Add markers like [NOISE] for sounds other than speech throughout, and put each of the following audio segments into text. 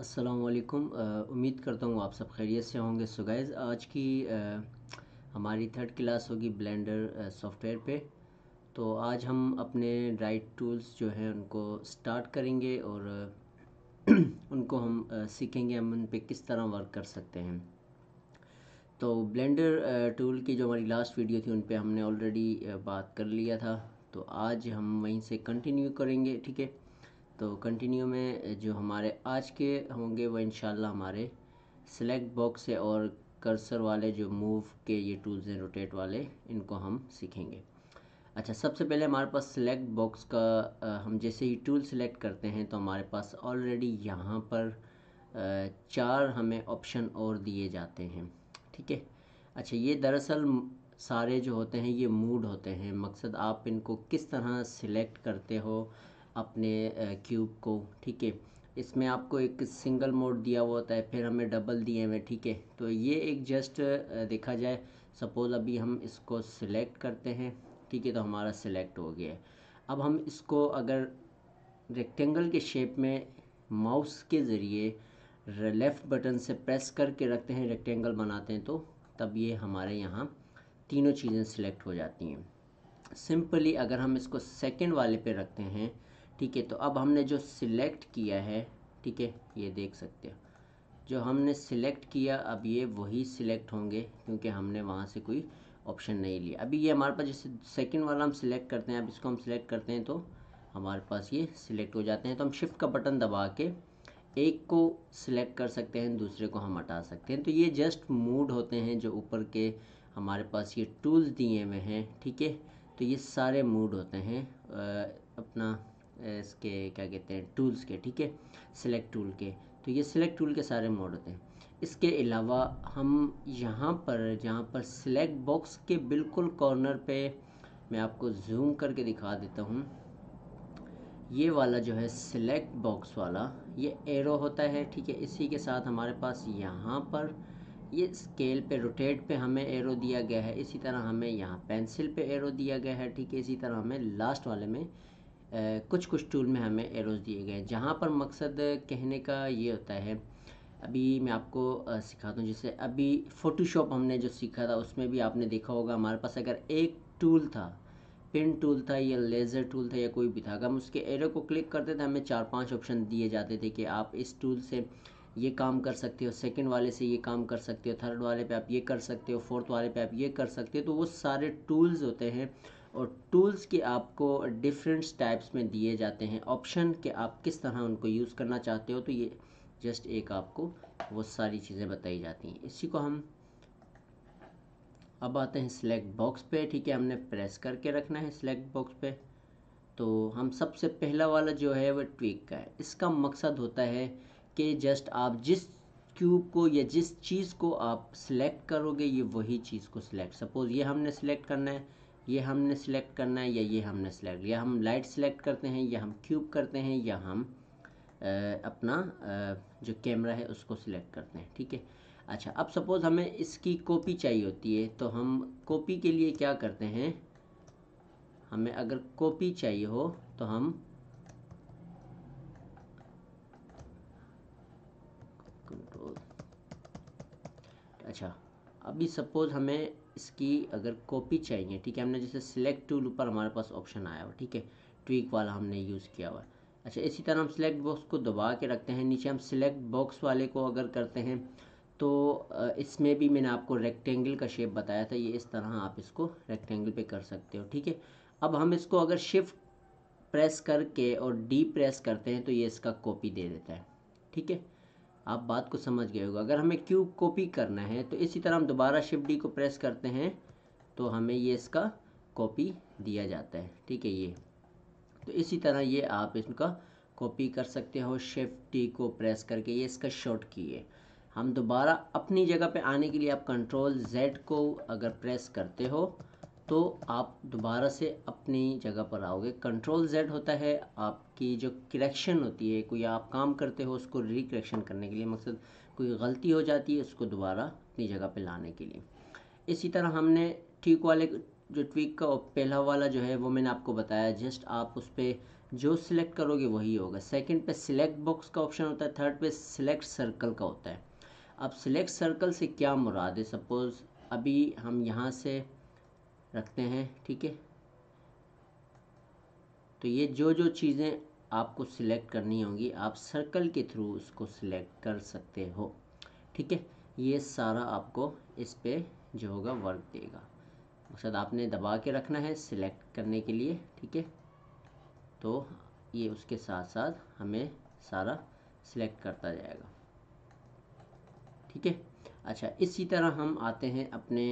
असलकुम uh, उम्मीद करता हूँ आप सब खैरियत से होंगे सुगैज़ आज की आ, uh, हमारी थर्ड क्लास होगी ब्लेंडर सॉफ्टवेयर uh, पे तो आज हम अपने ड्राइट टूल्स जो हैं उनको स्टार्ट करेंगे और [CLEARS THROAT] उनको हम सीखेंगे हम उन पर किस तरह वर्क कर सकते हैं तो ब्लेंडर टूल की जो हमारी लास्ट वीडियो थी उन पर हमने ऑलरेडी बात कर लिया था तो आज हम वहीं से कंटिन्यू करेंगे ठीक है तो कंटिन्यू में जो हमारे आज के होंगे वह इन हमारे सेलेक्ट बॉक्स से और कर्सर वाले जो मूव के ये टूल्स हैं रोटेट वाले इनको हम सीखेंगे अच्छा सबसे पहले हमारे पास सेलेक्ट बॉक्स का आ, हम जैसे ही टूल सेलेक्ट करते हैं तो हमारे पास ऑलरेडी यहाँ पर आ, चार हमें ऑप्शन और दिए जाते हैं ठीक है अच्छा ये दरअसल सारे जो होते हैं ये मूड होते हैं मकसद आप इनको किस तरह सिलेक्ट करते हो अपने क्यूब को ठीक है इसमें आपको एक सिंगल मोड दिया हुआ होता है फिर हमें डबल दिए हुए ठीक है तो ये एक जस्ट देखा जाए सपोज़ अभी हम इसको सिलेक्ट करते हैं ठीक है तो हमारा सिलेक्ट हो गया है अब हम इसको अगर रेक्टेंगल के शेप में माउस के ज़रिए लेफ़्ट बटन से प्रेस करके रखते हैं रेक्टेंगल बनाते हैं तो तब ये हमारे यहाँ तीनों चीज़ें सिलेक्ट हो जाती हैं सिंपली अगर हम इसको सेकेंड वाले पर रखते हैं ठीक है तो अब हमने जो सिलेक्ट किया है ठीक है ये देख सकते हो जो हमने सिलेक्ट किया अब ये वही सिलेक्ट होंगे क्योंकि हमने वहाँ से कोई ऑप्शन नहीं लिया अभी ये हमारे पास जैसे सेकंड वाला हम सिलेक्ट करते हैं अब इसको हम सिलेक्ट करते हैं तो हमारे पास ये सिलेक्ट हो जाते हैं तो हम शिफ्ट का बटन दबा के एक को सिलेक्ट कर सकते हैं दूसरे को हम हटा सकते हैं तो ये जस्ट मूड होते हैं जो ऊपर के हमारे पास ये टूल्स दिए हुए हैं ठीक है तो ये सारे मूड होते हैं अपना इसके क्या कहते हैं टूल्स के ठीक है सिलेक्ट टूल के तो ये सिलेक्ट टूल के सारे मोड होते हैं इसके अलावा हम यहाँ पर जहाँ पर सिलेक्ट बॉक्स के बिल्कुल कॉर्नर पे मैं आपको जूम करके दिखा देता हूँ ये वाला जो है सिलेक्ट बॉक्स वाला ये एरो होता है ठीक है इसी के साथ हमारे पास यहाँ पर ये स्केल पे रोटेट पे हमें एरो दिया गया है इसी तरह हमें यहाँ पेंसिल पे एरो दिया गया है ठीक है इसी तरह हमें लास्ट वाले में कुछ कुछ टूल में हमें एरोज़ दिए गए हैं जहाँ पर मकसद कहने का ये होता है अभी मैं आपको सिखाता हूँ जैसे अभी फ़ोटोशॉप हमने जो सीखा था उसमें भी आपने देखा होगा हमारे पास अगर एक टूल था पिन टूल था या लेज़र टूल था या कोई भी था अगर हम उसके एरो को क्लिक करते थे हमें चार पांच ऑप्शन दिए जाते थे कि आप इस टूल से ये काम कर सकते हो सेकंड वाले से ये काम कर सकते हो थर्ड वाले पे आप ये कर सकते हो फोर्थ वाले पे आप ये कर सकते हो तो वो सारे टूल्स होते हैं और टूल्स के आपको डिफरेंट टाइप्स में दिए जाते हैं ऑप्शन के आप किस तरह उनको यूज़ करना चाहते हो तो ये जस्ट एक आपको वो सारी चीज़ें बताई जाती हैं इसी को हम अब आते हैं सिलेक्ट बॉक्स पे ठीक है हमने प्रेस करके रखना है सिलेक्ट बॉक्स पे तो हम सबसे पहला वाला जो है वह ट्विक का है इसका मकसद होता है कि जस्ट आप जिस क्यूब को या जिस चीज़ को आप सिलेक्ट करोगे ये वही चीज़ को सिलेक्ट सपोज़ ये हमने सिलेक्ट करना है ये हमने सेलेक्ट करना है या ये हमने सेलेक्ट या हम लाइट सेलेक्ट करते हैं या हम क्यूब करते हैं या हम आ, अपना आ, जो कैमरा है उसको सिलेक्ट करते हैं ठीक है अच्छा अब सपोज़ हमें इसकी कॉपी चाहिए होती है तो हम कॉपी के लिए क्या करते हैं हमें अगर कॉपी चाहिए हो तो हम अच्छा अभी सपोज़ हमें इसकी अगर कॉपी चाहिए ठीक है हमने जैसे सिलेक्ट टूल ऊपर हमारे पास ऑप्शन आया हुआ ठीक है ट्विक वाला हमने यूज़ किया हुआ है अच्छा इसी तरह हम सिलेक्ट बॉक्स को दबा के रखते हैं नीचे हम सिलेक्ट बॉक्स वाले को अगर करते हैं तो इसमें भी मैंने आपको रेक्टेंगल का शेप बताया था ये इस तरह आप इसको रेक्टेंगल पे कर सकते हो ठीक है अब हम इसको अगर शिफ्ट प्रेस करके और डी प्रेस करते हैं तो ये इसका कॉपी दे देता है ठीक है आप बात को समझ गए होगा अगर हमें क्यूब कॉपी करना है तो इसी तरह हम दोबारा शिफ्ट डी को प्रेस करते हैं तो हमें ये इसका कॉपी दिया जाता है ठीक है ये तो इसी तरह ये आप इसका कॉपी कर सकते हो शिफ्ट डी को प्रेस करके ये इसका शॉर्ट की है हम दोबारा अपनी जगह पे आने के लिए आप कंट्रोल जेड को अगर प्रेस करते हो तो आप दोबारा से अपनी जगह पर आओगे कंट्रोल जेड होता है आपकी जो करेक्शन होती है कोई आप काम करते हो उसको रिकरेक्शन करने के लिए मकसद कोई गलती हो जाती है उसको दोबारा अपनी जगह पर लाने के लिए इसी तरह हमने ठीक वाले जो ट्विक का पहला वाला जो है वो मैंने आपको बताया जस्ट आप उस पर जो सिलेक्ट करोगे वही होगा सेकंड पे सिलेक्ट बॉक्स का ऑप्शन होता है थर्ड पे सिलेक्ट सर्कल का होता है अब सिलेक्ट सर्कल से क्या मुराद है सपोज़ अभी हम यहाँ से रखते हैं ठीक है तो ये जो जो चीज़ें आपको सिलेक्ट करनी होंगी आप सर्कल के थ्रू उसको सिलेक्ट कर सकते हो ठीक है ये सारा आपको इस पर जो होगा वर्क देगा मकसद आपने दबा के रखना है सिलेक्ट करने के लिए ठीक है तो ये उसके साथ साथ हमें सारा सिलेक्ट करता जाएगा ठीक है अच्छा इसी तरह हम आते हैं अपने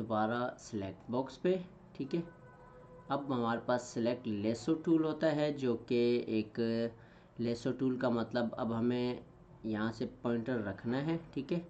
दोबारा सेलेक्ट बॉक्स पे ठीक है अब हमारे पास सेलेक्ट लेसो टूल होता है जो कि एक लेसो टूल का मतलब अब हमें यहाँ से पॉइंटर रखना है ठीक है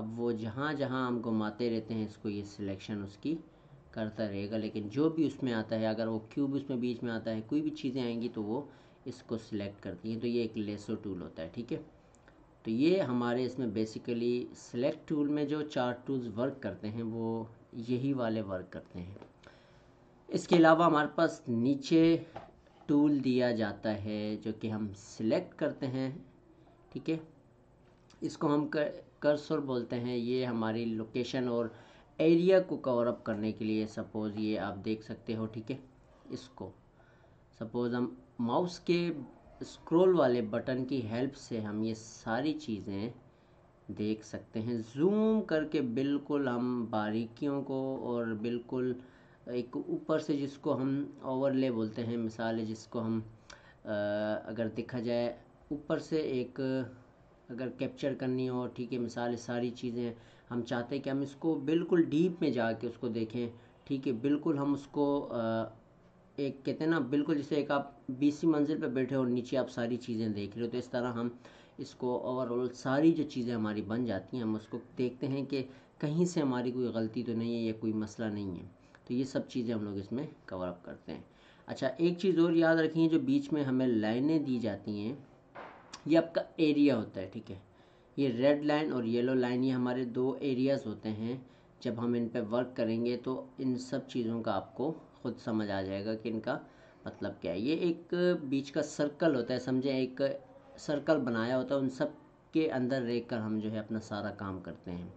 अब वो जहाँ जहाँ हम घुमाते रहते हैं इसको ये सिलेक्शन उसकी करता रहेगा लेकिन जो भी उसमें आता है अगर वो क्यूब उसमें बीच में आता है कोई भी चीज़ें आएंगी तो वो इसको सिलेक्ट करती हैं तो ये एक लेसो टूल होता है ठीक है तो ये हमारे इसमें बेसिकली सिलेक्ट टूल में जो चार टूल्स वर्क करते हैं वो यही वाले वर्क करते हैं इसके अलावा हमारे पास नीचे टूल दिया जाता है जो कि हम सिलेक्ट करते हैं ठीक है इसको हम कर्सर बोलते हैं ये हमारी लोकेशन और एरिया को कवर अप करने के लिए सपोज़ ये आप देख सकते हो ठीक है इसको सपोज़ हम माउस के स्क्रॉल वाले बटन की हेल्प से हम ये सारी चीज़ें देख सकते हैं जूम करके बिल्कुल हम बारीकियों को और बिल्कुल एक ऊपर से जिसको हम ओवरले बोलते हैं मिसाल है जिसको हम आ, अगर देखा जाए ऊपर से एक अगर कैप्चर करनी हो ठीक है मिसाल सारी चीज़ें हम चाहते हैं कि हम इसको बिल्कुल डीप में जा कर उसको देखें ठीक है बिल्कुल हम उसको आ, एक कहते हैं ना बिल्कुल जैसे एक आप बीसी मंजिल पर बैठे हो नीचे आप सारी चीज़ें देख रहे हो तो इस तरह हम इसको ओवरऑल सारी जो चीज़ें हमारी बन जाती हैं हम उसको देखते हैं कि कहीं से हमारी कोई गलती तो नहीं है या कोई मसला नहीं है तो ये सब चीज़ें हम लोग इसमें कवर अप करते हैं अच्छा एक चीज़ और याद रखिए जो बीच में हमें लाइनें दी जाती हैं ये आपका एरिया होता है ठीक है ये रेड लाइन और येलो लाइन ये हमारे दो एरियाज़ होते हैं जब हम इन पर वर्क करेंगे तो इन सब चीज़ों का आपको खुद समझ आ जाएगा कि इनका मतलब क्या है ये एक बीच का सर्कल होता है समझे एक सर्कल बनाया होता है उन सब के अंदर रेख कर हम जो है अपना सारा काम करते हैं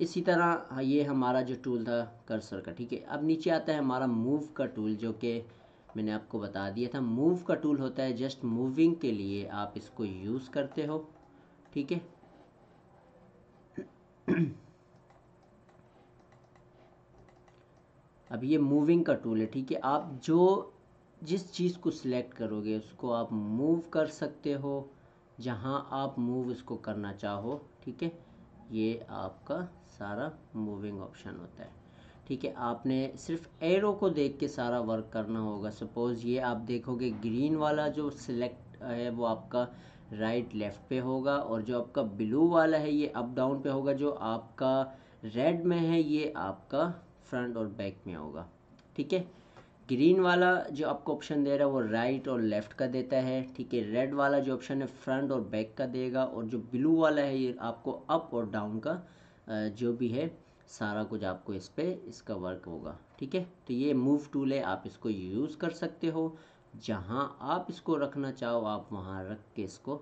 इसी तरह हाँ, ये हमारा जो टूल था कर्सर का ठीक है अब नीचे आता है हमारा मूव का टूल जो कि मैंने आपको बता दिया था मूव का टूल होता है जस्ट मूविंग के लिए आप इसको यूज़ करते हो ठीक है अब ये मूविंग का टूल है ठीक है आप जो जिस चीज़ को सिलेक्ट करोगे उसको आप मूव कर सकते हो जहाँ आप मूव इसको करना चाहो ठीक है ये आपका सारा मूविंग ऑप्शन होता है ठीक है आपने सिर्फ एरो को देख के सारा वर्क करना होगा सपोज़ ये आप देखोगे ग्रीन वाला जो सिलेक्ट है वो आपका राइट right, लेफ़्ट पे होगा और जो आपका ब्लू वाला है ये अप डाउन पे होगा जो आपका रेड में है ये आपका फ्रंट और बैक में होगा ठीक है ग्रीन वाला जो आपको ऑप्शन दे रहा है वो राइट और लेफ्ट का देता है ठीक है रेड वाला जो ऑप्शन है फ्रंट और बैक का देगा और जो ब्लू वाला है ये आपको अप और डाउन का जो भी है सारा कुछ आपको इस पर इसका वर्क होगा ठीक है तो ये मूव टूल है आप इसको यूज़ कर सकते हो जहाँ आप इसको रखना चाहो आप वहाँ रख के इसको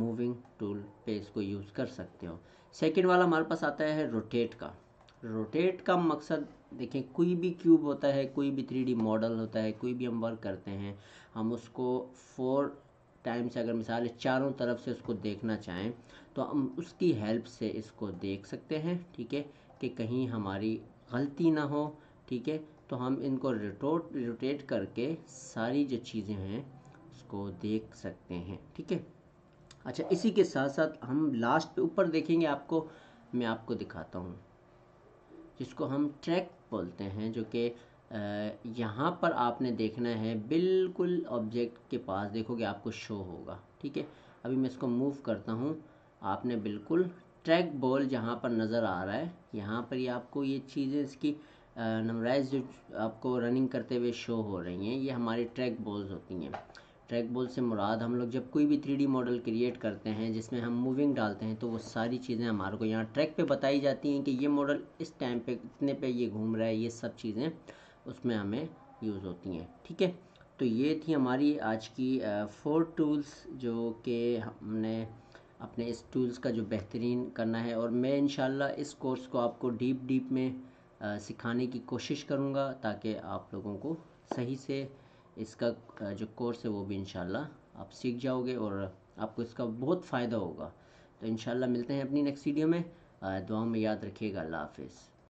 मूविंग टूल पे इसको यूज़ कर सकते हो सेकेंड वाला हमारे पास आता है रोटेट का रोटेट का मकसद देखें कोई भी क्यूब होता है कोई भी थ्री मॉडल होता है कोई भी हम वर्क करते हैं हम उसको फोर टाइम्स अगर मिसाल चारों तरफ से उसको देखना चाहें तो हम उसकी हेल्प से इसको देख सकते हैं ठीक है कि कहीं हमारी गलती ना हो ठीक है तो हम इनको रोटोट रोटेट करके सारी जो चीज़ें हैं उसको देख सकते हैं ठीक है अच्छा इसी के साथ साथ हम लास्ट पे ऊपर देखेंगे आपको मैं आपको दिखाता हूँ जिसको हम ट्रैक बोलते हैं जो कि यहाँ पर आपने देखना है बिल्कुल ऑब्जेक्ट के पास देखोगे आपको शो होगा ठीक है अभी मैं इसको मूव करता हूँ आपने बिल्कुल ट्रैक बॉल जहाँ पर नज़र आ रहा है यहाँ पर ही आपको ये चीज़ें इसकी नंबराइज जो आपको रनिंग करते हुए शो हो रही हैं ये हमारी ट्रैक बॉल्स होती हैं ट्रैक बोल से मुराद हम लोग जब कोई भी थ्री मॉडल क्रिएट करते हैं जिसमें हम मूविंग डालते हैं तो वो सारी चीज़ें हमारे को यहाँ ट्रैक पे बताई जाती हैं कि ये मॉडल इस टाइम पे इतने पे ये घूम रहा है ये सब चीज़ें उसमें हमें यूज़ होती हैं ठीक है तो ये थी हमारी आज की फोर टूल्स जो कि हमने अपने इस टूल्स का जो बेहतरीन करना है और मैं इन इस कोर्स को आपको डीप डीप में आ, सिखाने की कोशिश करूँगा ताकि आप लोगों को सही से इसका जो कोर्स है वो भी इन आप सीख जाओगे और आपको इसका बहुत फ़ायदा होगा तो इन मिलते हैं अपनी नेक्स्ट वीडियो में दुआ में याद रखिएगा अल्लाह हाफिज़